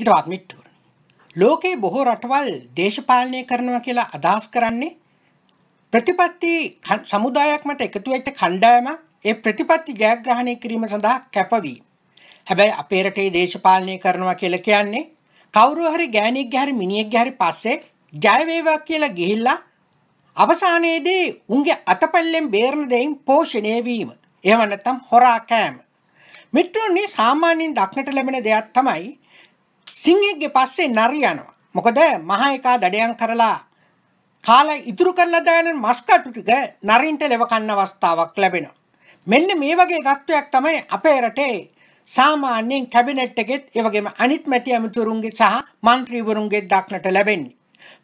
හිතවත්මිත් තෝරණ ලෝකේ බොහෝ රටවල් දේශපාලනය කරනවා කියලා අදහස් කරන්නේ ප්‍රතිපත්ති සමුදායක් මත එකතු වෙච්ච කණ්ඩායමක් ඒ ප්‍රතිපත්ති ජයග්‍රහණය කිරීම සඳහා කැපවී. හැබැයි අපේ රටේ දේශපාලනය කරනවා කියලා කියන්නේ කවුරු හරි ගෑණියෙක් ගැහරි මිනිහෙක් ගැහරි පස්සේ ජය වේවා කියලා ගිහිල්ලා අවසානයේදී උන්ගේ අතපල්ලෙන් බේරන දෙයින් පෝෂණය වීම. එහෙම නැත්නම් හොරා කෑම. මිත්‍රෝනි සාමාන්‍යයෙන් දක්නට ලැබෙන දෙයක් තමයි සිංහෙක්ගේ පස්සේ නරියනවා. මොකද මහා එකා දඩයන් කරලා කාලා ඉතුරු කරලා දාන මස්කටු ටික නරින්ට ලෙව කන්න අවස්ථාවක් ලැබෙනවා. මෙන්න මේ වගේ තත්ත්වයක් තමයි අපේ රටේ සාමාන්‍යයෙන් කැබිනට් එකෙත් ඒ වගේම අනිත් මැති ඇමතුරුන්ගේ සහ മന്ത്രിවරුන්ගේ දක්නට ලැබෙන්නේ.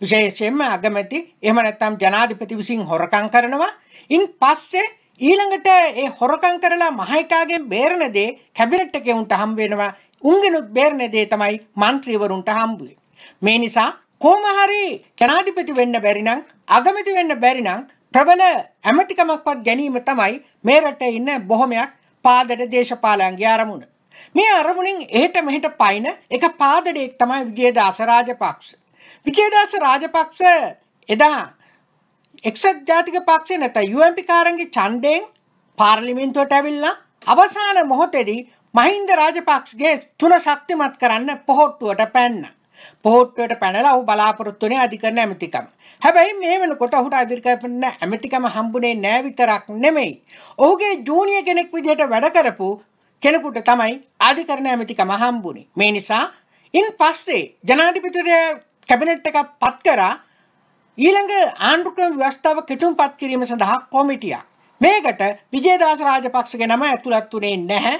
විශේෂයෙන්ම අගමැති එහෙම නැත්නම් ජනාධිපති විසින් හොරකම් කරනවා. ඉන් පස්සේ ඊළඟට ඒ හොරකම් කරලා මහයිකාගෙන් බේරන දේ කැබිනට් එකේ උන්ට හම් වෙනවා. උන්ගෙනුත් බේරණ දේ තමයි මන්ත්‍රීවරුන්ට හම්බුවේ. මේ නිසා කොහොම හරි ජනාධිපති වෙන්න බැරි නම් අගමැති වෙන්න බැරි නම් ප්‍රබල ඇමතිකමක්වත් ගැනීම තමයි මේ රටේ ඉන්න බොහොමයක් පාදඩ දේශපාලනගේ අරමුණ. මේ අරමුණෙන් එහෙට මෙහෙට පයින් එක පාදඩයක් තමයි විජේදාස රාජපක්ෂ. විජේදාස රාජපක්ෂ එදා එක්සත් ජාතික පක්ෂේ නැත UMP කාරන්ගේ ඡන්දයෙන් පාර්ලිමේන්තුවට ඇවිල්ලා අවසාන මොහොතේදී මහින්ද රාජපක්ෂගේ තුන ශක්තිමත් කරන්න පොහොට්ටුවට පැන්න. පොහොට්ටුවට පැනලා ඔහු බලාපොරොත්තුනේ අධිකරණ ඇමතිකම. හැබැයි මේ වෙනකොට ඔහුට අධිකරණ ඇමතිකම හම්බුනේ නෑ විතරක් නෙමෙයි. ඔහුගේ ජූනියර් කෙනෙක් විදිහට වැඩ කරපු කෙනෙකුට තමයි අධිකරණ ඇමතිකම හම්බුනේ. මේ නිසා ඉන් පස්සේ ජනාධිපතිතුමා කැබිනට් එකක් පත් කරා ඊළඟ ආණ්ඩුක්‍රම ව්‍යවස්ථාව කෙටුම්පත් කිරීම සඳහා කොමිටියක්. මේකට විජේදාස රාජපක්ෂගේ නම ඇතුළත් වුණේ නැහැ.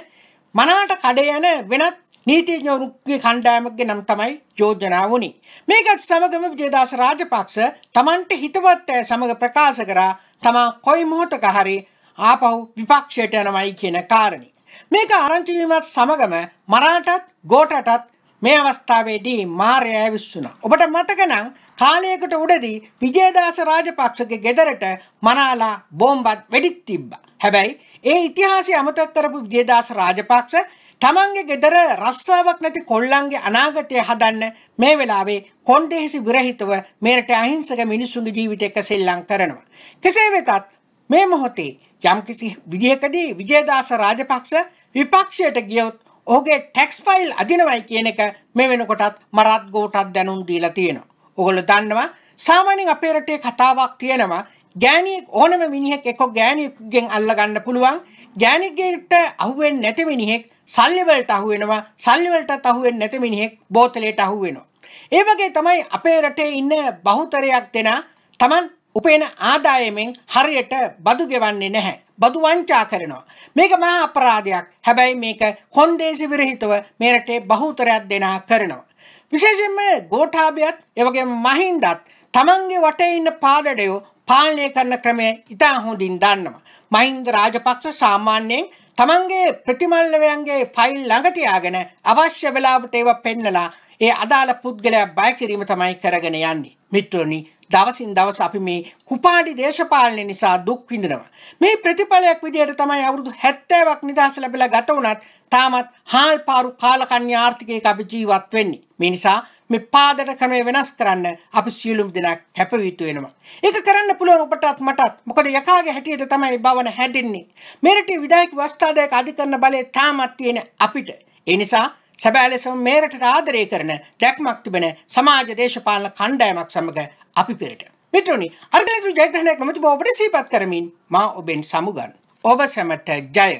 මනාට කඩේ යන වෙනත් නීතිඥවරුගේ කණ්ඩායමක්ගේ නම් තමයි යෝජනා වුණි. මේකත් සමගම විජේදාස රාජපක්ෂ තමන්ට හිතවත් ඇය සමග ප්‍රකාශ කරා තමා කොයි මොහොතක හරි ආපහු විපක්ෂයට යනවයි කියන කාරණේ. මේක ආරංචි වීමත් සමගම මරාටත් ගෝටටත් මේ අවස්ථාවේදී මාරය ඇවිස්සුණා. ඔබට මතක නම් කාලයකට උඩදී විජේදාස රාජපක්ෂගේ ගෙදරට මනාලා බෝම්බත් වෙඩිත් තිබ්බා. හැබැයි ඒ ඉතිහාසය අමතක කරපු විජේදාස රාජපක්ෂ තමන්ගේ ගෙදර රස්සාවක් නැති කොල්ලන්ගේ අනාගතය හදන්න මේ වෙලාවේ කොන්දේසි විරහිතව මෙරට අහිංසක මිනිසුන්ගේ ජීවිත එක සෙල්ලම් කරනවා. කෙසේ වෙතත් මේ මොහොතේ යම්කිසි විදිහකදී විජේදාස රාජපක්ෂ විපක්ෂයට ගියොත් ඔහුගේ ටැක්ස් ෆයිල් අදිනවයි කියන එක මේ වෙනකොටත් මරත් ගෝටත් දැනුම් දීලා තියෙනවා. ඔගොල්ලෝ දන්නවා සාමාන්‍යයෙන් අපේ රටේ කතාවක් තියෙනවා ගෑණියෙක් ඕනම මිනිහෙක් එක්ක ගෑණියෙක්ගෙන් අල්ලගන්න පුළුවන් ගෑණියෙක්ට අහුවෙන්නේ නැති මිනිහෙක් සල්ලි වලට අහු වෙනවා සල්ලි වලටත් අහු වෙන්නේ නැති මිනිහෙක් බෝතලයට අහු වෙනවා ඒ වගේ තමයි අපේ රටේ ඉන්න බහුතරයක් දෙනා Taman උපේන ආදායමෙන් හරියට බදු ගෙවන්නේ නැහැ බදු වංචා කරනවා මේක මහා අපරාධයක් හැබැයි මේක කොන්දේසි විරහිතව මේ රටේ බහුතරයක් දෙනා කරනවා විශේෂයෙන්ම ගෝඨාභයත් එවගේ මහින්දත් තමන්ගේ වටේ ඉන්න පාදඩයෝ පාලනය කරන ක්‍රමය ඉතා හොඳින් දන්නවා. මහින්ද රාජපක්ෂ සාමාන්‍යයෙන් තමන්ගේ ප්‍රතිමල්ලවයන්ගේ ෆයිල් ළඟතියාගෙන අවශ්‍ය වෙලාවට ඒව පෙන්නලා ඒ අදාළ පුද්ගලයා බයකිරීම තමයි කරගෙන යන්නේ. මිත්‍රනි දවසින් දවස අපි මේ කුපාඩි දේශපාලනය නිසා දුක් විඳිනවා. මේ ප්‍රතිඵලයක් විදිහට තමයි අවුරුදු 70ක් නිදහස ලැබිලා ගත වුණත් තාමත් හාල් පාරු කාලකන්‍ය ආර්ථිකයක අපි ජීවත් වෙන්නේ. මේ නිසා මේ පාදට ක්‍රමය වෙනස් කරන්න අපි සියලුම දෙනා කැපවීතු වෙනවා. ඒක කරන්න පුළුවන් ඔබටත් මටත්. මොකද යකාගේ හැටියට තමයි භවන හැදෙන්නේ. මෙරට විධායක වස්තාදායක අධිකරණ බලය තාමත් තියෙන අපිට. ඒ නිසා සැබෑ ලෙසම මෙරටට ආදරය කරන දැක්මක් තිබෙන සමාජ දේශපාලන කණ්ඩායමක් සමග අපි පෙරට. මිත්‍රෝනි, අර්ගලතු ජයග්‍රහණයක් නොමැති බව ඔබට සිහිපත් කරමින් මා ඔබෙන් සමුගන්. ඔබ සැමට ජය.